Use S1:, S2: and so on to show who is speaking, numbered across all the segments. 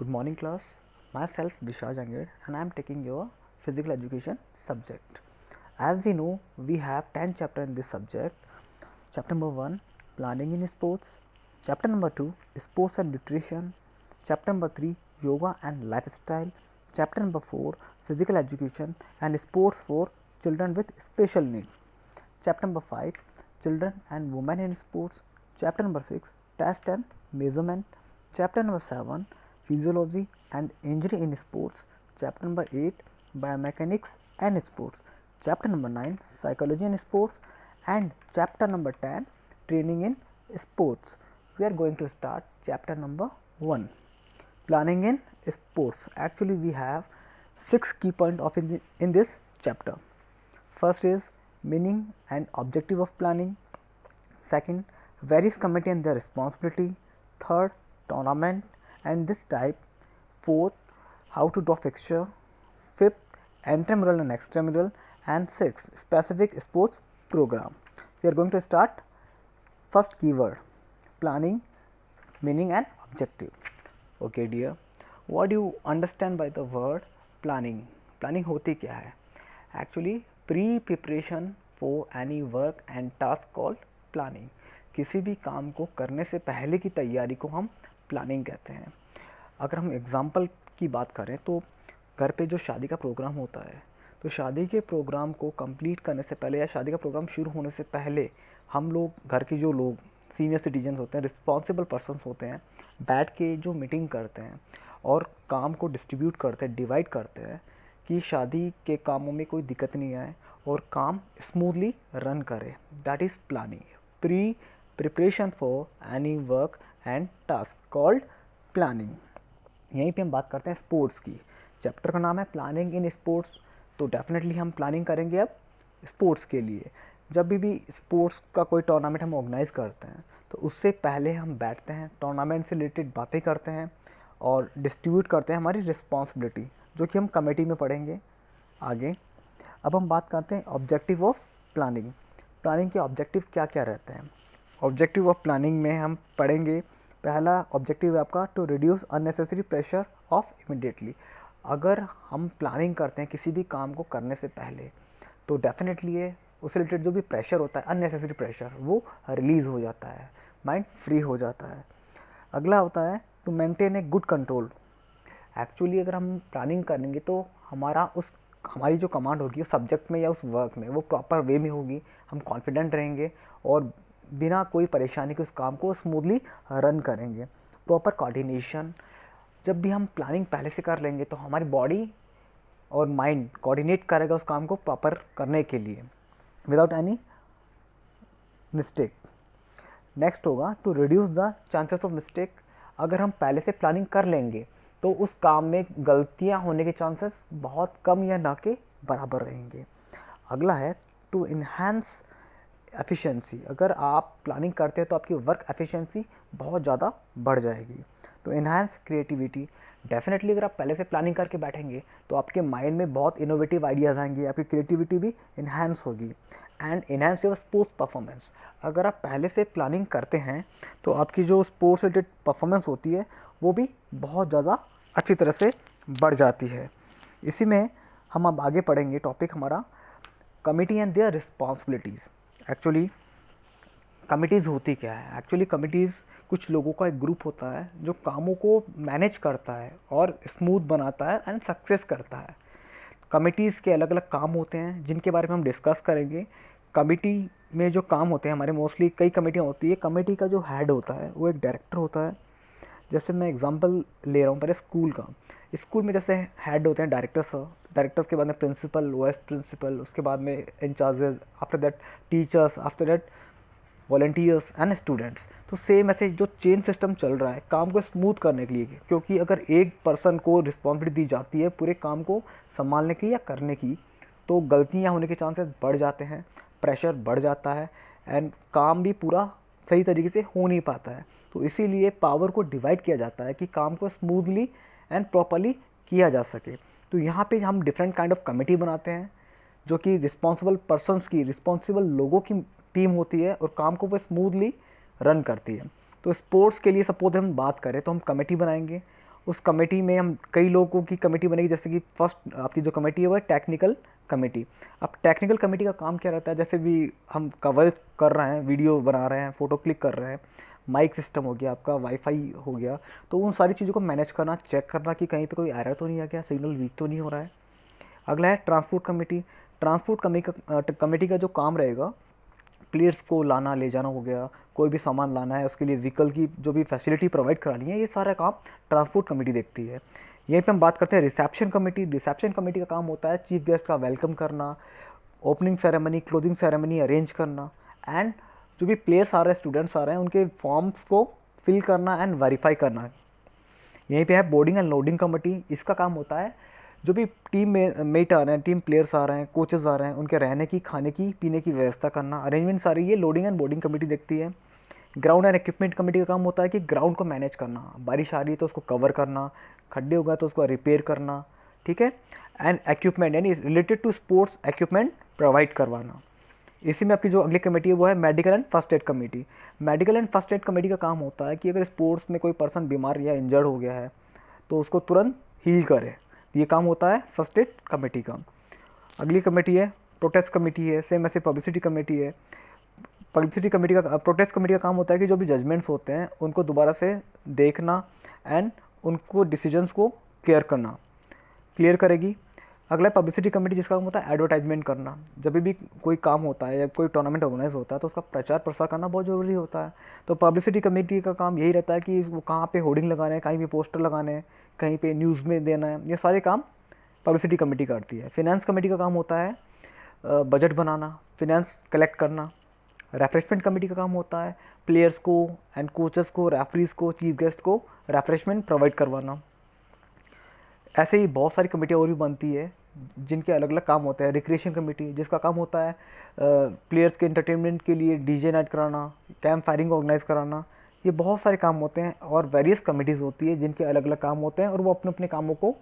S1: Good morning class. Myself Vishal Jangir and I am taking your physical education subject. As we know, we have 10 chapters in this subject. Chapter number 1 Planning in Sports, chapter number 2 Sports and Nutrition, chapter number 3 Yoga and Lifestyle, chapter number 4 Physical Education and Sports for Children with Special Needs, chapter number 5 Children and Women in Sports, chapter number 6 Test and Measurement, chapter number 7 Physiology and Injury in Sports, Chapter number 8, Biomechanics and Sports, Chapter number 9, Psychology in Sports, and Chapter number 10, Training in Sports. We are going to start Chapter number 1, Planning in Sports. Actually, we have six key points of in, the, in this chapter. First is meaning and objective of planning. Second, various committee and their responsibility. Third, tournament and this type, fourth, how to draw fixture, fifth, intramural and extramural, and sixth, specific sports program. We are going to start first keyword planning, meaning, and objective. Okay, dear, what do you understand by the word planning? Planning hoti kya hai Actually, pre-preparation for any work and task called planning. किसी भी काम को करने से पहले की तैयारी को हम प्लानिंग कहते हैं अगर हम एग्ज़ाम्पल की बात करें तो घर पे जो शादी का प्रोग्राम होता है तो शादी के प्रोग्राम को कंप्लीट करने से पहले या शादी का प्रोग्राम शुरू होने से पहले हम लोग घर के जो लोग सीनियर सिटीजन होते हैं रिस्पॉन्सिबल पर्सन होते हैं बैठ के जो मीटिंग करते हैं और काम को डिस्ट्रीब्यूट करते हैं डिवाइड करते हैं कि शादी के कामों में कोई दिक्कत नहीं आए और काम स्मूथली रन करे that is planning pre preparation for any work and task called planning यहीं पे हम बात करते हैं स्पोर्ट्स की चैप्टर का नाम है प्लानिंग इन स्पोर्ट्स तो डेफिनेटली हम प्लानिंग करेंगे अब स्पोर्ट्स के लिए जब भी भी स्पोर्ट्स का कोई टूर्नामेंट हम ऑर्गेनाइज़ करते हैं तो उससे पहले हम बैठते हैं टूर्नामेंट से रिलेटेड बातें करते हैं और डिस्ट्रीब्यूट करते हैं हमारी रिस्पॉन्सिबिलिटी जो कि हम कमेटी में पढ़ेंगे आगे अब हम बात करते हैं ऑब्जेक्टिव ऑफ प्लानिंग प्लानिंग के ऑब्जेक्टिव क्या क्या रहते हैं ऑब्जेक्टिव ऑफ प्लानिंग में हम पढ़ेंगे पहला ऑब्जेक्टिव है आपका to reduce unnecessary pressure of immediately अगर हम प्लानिंग करते हैं किसी भी काम को करने से पहले तो डेफिनेटली उससे रिलेटेड जो भी प्रेशर होता है अननेसेसरी प्रेशर वो रिलीज़ हो जाता है माइंड फ्री हो जाता है अगला होता है to maintain a good control actually अगर हम प्लानिंग करेंगे तो हमारा उस हमारी जो कमांड होगी उस सब्जेक्ट में या उस वर्क में वो प्रॉपर वे में होगी हम कॉन्फिडेंट रहेंगे और बिना कोई परेशानी के उस काम को स्मूथली रन करेंगे प्रॉपर कोऑर्डिनेशन जब भी हम प्लानिंग पहले से कर लेंगे तो हमारी बॉडी और माइंड कोऑर्डिनेट करेगा उस काम को प्रॉपर करने के लिए विदाउट एनी मिस्टेक नेक्स्ट होगा to reduce the chances of mistake अगर हम पहले से प्लानिंग कर लेंगे तो उस काम में गलतियां होने के चांसेस बहुत कम या ना के बराबर रहेंगे अगला है टू इन्हेंस एफिशिएंसी अगर आप प्लानिंग करते हैं तो आपकी वर्क एफिशिएंसी बहुत ज़्यादा बढ़ जाएगी तो इन्हांस क्रिएटिविटी डेफिनेटली अगर आप पहले से प्लानिंग करके बैठेंगे तो आपके माइंड में बहुत इनोवेटिव आइडियाज़ आएंगे आपकी क्रिएटिविटी भी इन्हांस होगी and enhance your sports performance अगर आप पहले से प्लानिंग करते हैं तो आपकी जो स्पोर्ट्स रिलेटेड परफॉर्मेंस होती है वो भी बहुत ज़्यादा अच्छी तरह से बढ़ जाती है इसी में हम अब आगे पढ़ेंगे टॉपिक हमारा committee and their responsibilities actually committees होती क्या है एक्चुअली कमिटीज़ कुछ लोगों का एक ग्रुप होता है जो कामों को मैनेज करता है और स्मूथ बनाता है एंड सक्सेस करता है कमिटीज़ के अलग अलग काम होते हैं जिनके बारे में हम डिस्कस करेंगे कमिटी में जो काम होते हैं हमारे मोस्टली कई कमेटियाँ होती है कमेटी का जो हेड होता है वो एक डायरेक्टर होता है जैसे मैं एग्ज़ाम्पल ले रहा हूँ पहले स्कूल का स्कूल में जैसे हेड होते हैं डायरेक्टर सर डायरेक्टर्स के बाद में प्रिंसिपल वाइस प्रिंसिपल उसके बाद में incharges after that teachers after that volunteers and students तो सेम ऐसे जो चेन सिस्टम चल रहा है काम को स्मूथ करने के लिए क्योंकि अगर एक पर्सन को रिस्पॉन्सिबिलिटी दी जाती है पूरे काम को संभालने की या करने की तो गलतियाँ होने के चांसेस बढ़ जाते हैं प्रेशर बढ़ जाता है एंड काम भी पूरा सही तरीके से हो नहीं पाता है तो इसीलिए पावर को डिवाइड किया जाता है कि काम को स्मूथली एंड प्रॉपरली किया जा सके तो यहाँ पे हम डिफरेंट काइंड ऑफ कमेटी बनाते हैं जो कि रिस्पॉन्सिबल पर्सनस की रिस्पॉन्सिबल लोगों की टीम होती है और काम को वो स्मूथली रन करती है तो स्पोर्ट्स के लिए सपोज हम बात करें तो हम कमेटी बनाएंगे उस कमेटी में हम कई लोगों की कमेटी बनेगी जैसे कि फर्स्ट आपकी जो कमेटी है वह टेक्निकल कमेटी अब टेक्निकल कमेटी का काम क्या रहता है जैसे भी हम कवर कर रहे हैं वीडियो बना रहे हैं फ़ोटो क्लिक कर रहे हैं माइक सिस्टम हो गया आपका वाईफाई हो गया तो उन सारी चीज़ों को मैनेज करना चेक करना कि कहीं पर कोई एरर तो नहीं आ गया सिग्नल वीक तो नहीं हो रहा है अगला है transport committee transport committee committee का जो काम रहेगा प्लेयर्स को लाना ले जाना हो गया कोई भी सामान लाना है उसके लिए व्हीकल की जो भी फैसिलिटी प्रोवाइड करानी है ये सारा काम ट्रांसपोर्ट कमेटी देखती है यहीं पर हम बात करते हैं रिसेप्शन कमेटी रिसेप्शन कमेटी का काम होता है चीफ गेस्ट का वेलकम करना opening ceremony closing ceremony arrange करना एंड जो भी प्लेयर्स आ रहे हैं स्टूडेंट्स आ रहे हैं उनके फॉर्म्स को फिल करना एंड वेरीफाई करना है यहीं पे है बोर्डिंग एंड लोडिंग कमेटी इसका काम होता है जो भी टीम मेट आ रहे हैं टीम प्लेयर्स आ रहे हैं कोचेज़ आ रहे हैं उनके रहने की खाने की पीने की व्यवस्था करना अरेंजमेंट्स आ रही है लोडिंग एंड बोर्डिंग कमेटी देखती है ग्राउंड एंड इक्विपमेंट कमेटी का काम होता है कि ग्राउंड को मैनेज करना बारिश आ रही है तो उसको कवर करना खड्डे हो गए तो उसको रिपेयर करना ठीक है एंड इक्विपमेंट यानी related to sports equipment provide करवाना इसी में आपकी जो अगली कमेटी है वो है medical and first aid committee medical and first aid committee का काम होता है कि अगर स्पोर्ट्स में कोई पर्सन बीमार या इंजर्ड हो गया है तो उसको तुरंत हील करे ये काम होता है फर्स्ट एड कमेटी का अगली कमेटी है प्रोटेस्ट कमेटी है सेम ऐसे पब्लिसिटी कमेटी है पब्लिसिटी कमेटी का प्रोटेस्ट कमेटी का काम होता है कि जो भी जजमेंट्स होते हैं उनको दोबारा से देखना एंड उनको डिसीजंस को क्लियर करना क्लियर करेगी अगला पब्लिसिटी कमेटी जिसका काम होता है एडवर्टाइजमेंट करना जब भी कोई काम होता है या कोई टूर्नामेंट ऑर्गेनाइज होता है तो उसका प्रचार प्रसार करना बहुत ज़रूरी होता है तो पब्लिसिटी कमेटी का काम यही रहता है कि वो कहाँ पे होर्डिंग लगाने हैं कहीं पे पोस्टर लगाने हैं कहीं पे न्यूज़ में देना है ये सारे काम पब्लिसिटी कमेटी करती है फिनेंस कमेटी का काम होता है बजट बनाना फिनेंस कलेक्ट करना रेफ्रेशमेंट कमेटी का काम होता है प्लेयर्स को एंड कोचेस को रेफरीज को चीफ गेस्ट को रेफ्रेशमेंट प्रोवाइड करवाना ऐसे ही बहुत सारी कमेटियाँ और भी बनती है जिनके अलग अलग काम होते हैं रिक्रिएशन कमेटी जिसका काम होता है प्लेयर्स के एंटरटेनमेंट के लिए डीजे नाइट कराना कैंप फायरिंग ऑर्गेनाइज कराना ये बहुत सारे काम होते हैं और वेरियस कमेटीज़ होती है जिनके अलग अलग काम होते हैं और वो अपने अपने कामों को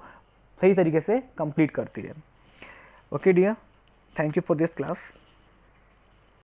S1: सही तरीके से कंप्लीट करती है okay dear thank you for this class